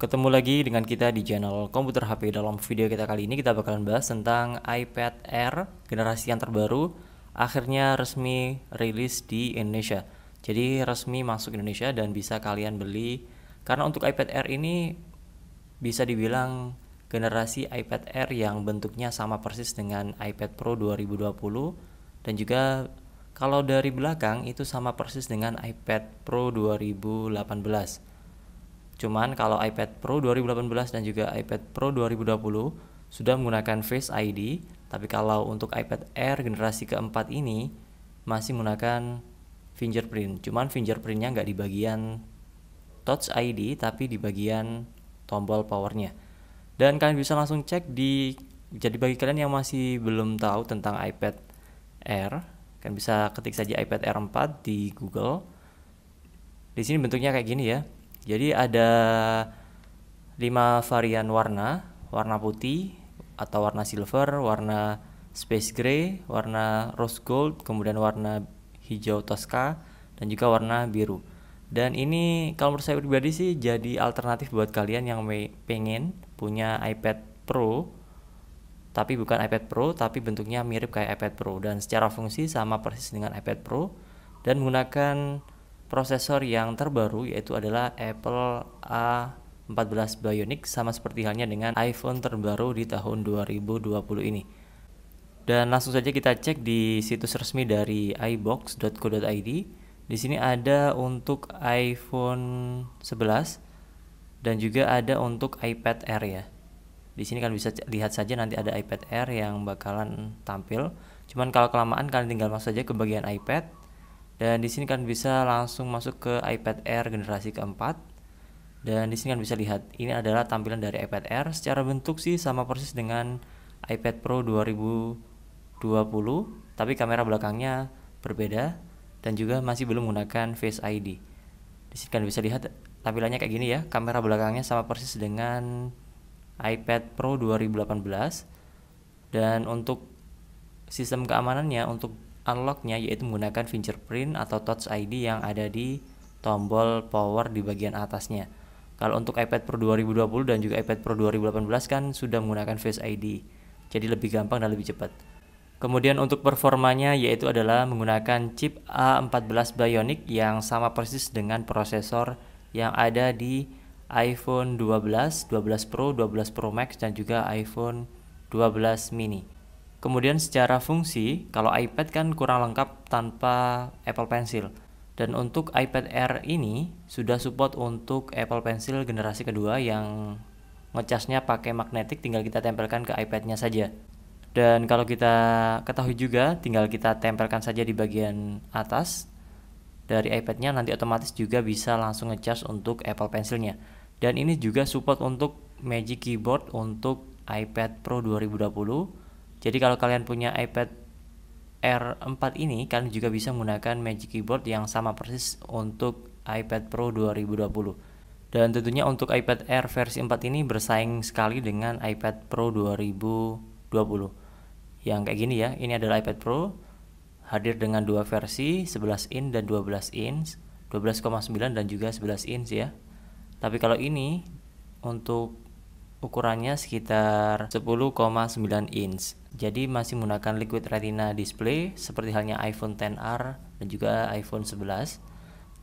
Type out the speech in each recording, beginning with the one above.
Ketemu lagi dengan kita di channel Komputer HP dalam video kita kali ini kita bakalan bahas tentang iPad Air generasi yang terbaru akhirnya resmi rilis di Indonesia. Jadi resmi masuk Indonesia dan bisa kalian beli karena untuk iPad Air ini bisa dibilang generasi iPad Air yang bentuknya sama persis dengan iPad Pro 2020 dan juga kalau dari belakang itu sama persis dengan iPad Pro 2018. Cuman kalau iPad Pro 2018 dan juga iPad Pro 2020 sudah menggunakan Face ID, tapi kalau untuk iPad Air generasi keempat ini masih menggunakan fingerprint. Cuman fingerprintnya nggak di bagian Touch ID, tapi di bagian tombol powernya. Dan kalian bisa langsung cek di jadi bagi kalian yang masih belum tahu tentang iPad Air, kalian bisa ketik saja iPad Air 4 di Google. Di sini bentuknya kayak gini ya. Jadi ada lima varian warna, warna putih atau warna silver, warna space gray, warna rose gold, kemudian warna hijau Tosca dan juga warna biru. Dan ini kalau menurut saya pribadi sih jadi alternatif buat kalian yang pengen punya iPad Pro tapi bukan iPad Pro tapi bentuknya mirip kayak iPad Pro dan secara fungsi sama persis dengan iPad Pro dan menggunakan Prosesor yang terbaru yaitu adalah Apple A14 Bionic sama seperti halnya dengan iPhone terbaru di tahun 2020 ini. Dan langsung saja kita cek di situs resmi dari ibox.co.id. Di sini ada untuk iPhone 11 dan juga ada untuk iPad Air ya. Di sini kan bisa lihat saja nanti ada iPad Air yang bakalan tampil. Cuman kalau kelamaan kalian tinggal masuk saja ke bagian iPad dan di sini kan bisa langsung masuk ke iPad Air generasi keempat dan di sini kan bisa lihat ini adalah tampilan dari iPad Air secara bentuk sih sama persis dengan iPad Pro 2020 tapi kamera belakangnya berbeda dan juga masih belum menggunakan Face ID di sini kan bisa lihat tampilannya kayak gini ya kamera belakangnya sama persis dengan iPad Pro 2018 dan untuk sistem keamanannya untuk unlocknya yaitu menggunakan fingerprint atau touch ID yang ada di tombol power di bagian atasnya. Kalau untuk iPad Pro 2020 dan juga iPad Pro 2018 kan sudah menggunakan Face ID. Jadi lebih gampang dan lebih cepat. Kemudian untuk performanya yaitu adalah menggunakan chip A14 Bionic yang sama persis dengan prosesor yang ada di iPhone 12, 12 Pro, 12 Pro Max dan juga iPhone 12 mini. Kemudian secara fungsi, kalau iPad kan kurang lengkap tanpa Apple Pencil. Dan untuk iPad Air ini sudah support untuk Apple Pencil generasi kedua yang ngecasnya pakai magnetik tinggal kita tempelkan ke iPad-nya saja. Dan kalau kita ketahui juga tinggal kita tempelkan saja di bagian atas dari iPad-nya nanti otomatis juga bisa langsung ngecas untuk Apple Pencil-nya. Dan ini juga support untuk Magic Keyboard untuk iPad Pro 2020 jadi kalau kalian punya iPad Air 4 ini kalian juga bisa menggunakan Magic Keyboard yang sama persis untuk iPad Pro 2020. Dan tentunya untuk iPad Air versi 4 ini bersaing sekali dengan iPad Pro 2020. Yang kayak gini ya, ini adalah iPad Pro hadir dengan dua versi 11 in dan 12 in, 12,9 dan juga 11 sih ya. Tapi kalau ini untuk ukurannya sekitar 10,9 inch. Jadi masih menggunakan liquid retina display seperti halnya iPhone 10R dan juga iPhone 11.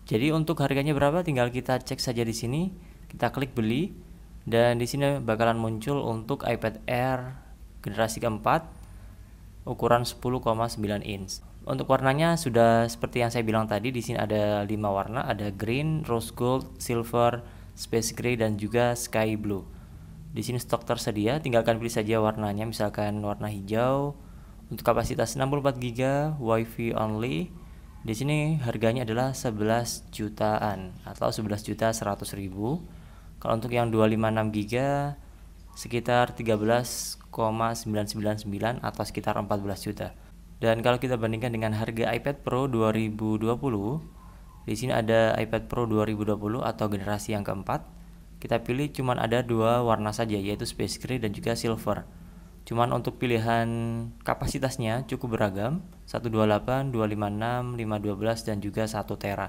Jadi untuk harganya berapa tinggal kita cek saja di sini. Kita klik beli dan di sini bakalan muncul untuk iPad Air generasi keempat ukuran 10,9 inch. Untuk warnanya sudah seperti yang saya bilang tadi di sini ada lima warna, ada green, rose gold, silver, space gray dan juga sky blue. Di sini stok tersedia, tinggalkan pilih saja warnanya, misalkan warna hijau. Untuk kapasitas 64 GB, WiFi only. Di sini harganya adalah 11 jutaan atau 11 juta 100 ribu. Kalau untuk yang 256 GB sekitar 13,999 atau sekitar 14 juta. Dan kalau kita bandingkan dengan harga iPad Pro 2020, di sini ada iPad Pro 2020 atau generasi yang keempat kita pilih cuma ada dua warna saja yaitu space gray dan juga silver cuman untuk pilihan kapasitasnya cukup beragam 128, 256, 512 dan juga 1 tera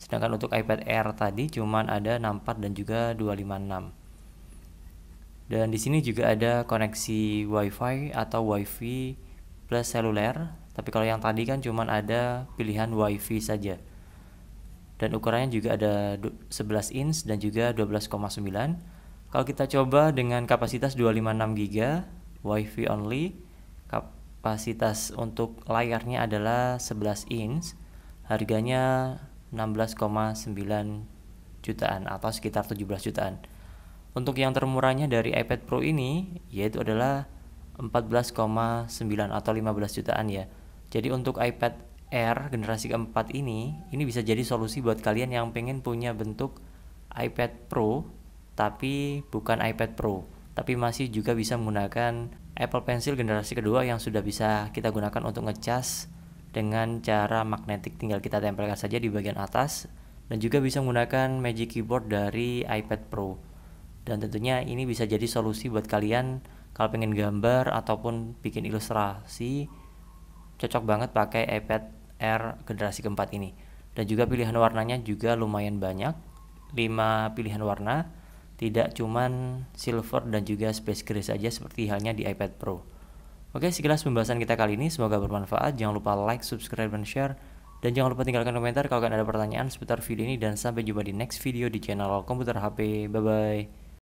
sedangkan untuk iPad Air tadi cuman ada 64 dan juga 256 dan di sini juga ada koneksi WiFi atau WiFi plus seluler tapi kalau yang tadi kan cuman ada pilihan WiFi saja dan ukurannya juga ada 11 inch dan juga 12,9 kalau kita coba dengan kapasitas 256 GB WiFi only kapasitas untuk layarnya adalah 11 inch harganya 16,9 jutaan atau sekitar 17 jutaan untuk yang termurahnya dari iPad Pro ini yaitu adalah 14,9 atau 15 jutaan ya jadi untuk iPad Air generasi keempat ini, ini bisa jadi solusi buat kalian yang pengen punya bentuk iPad Pro tapi bukan iPad Pro, tapi masih juga bisa menggunakan Apple Pencil generasi kedua yang sudah bisa kita gunakan untuk ngecas dengan cara magnetik tinggal kita tempelkan saja di bagian atas dan juga bisa menggunakan Magic Keyboard dari iPad Pro. Dan tentunya ini bisa jadi solusi buat kalian kalau pengen gambar ataupun bikin ilustrasi cocok banget pakai iPad R generasi keempat ini dan juga pilihan warnanya juga lumayan banyak 5 pilihan warna tidak cuman silver dan juga space gray saja seperti halnya di iPad Pro Oke sekilas pembahasan kita kali ini semoga bermanfaat jangan lupa like, subscribe, dan share dan jangan lupa tinggalkan komentar kalau kalian ada pertanyaan seputar video ini dan sampai jumpa di next video di channel Komputer HP. Bye bye.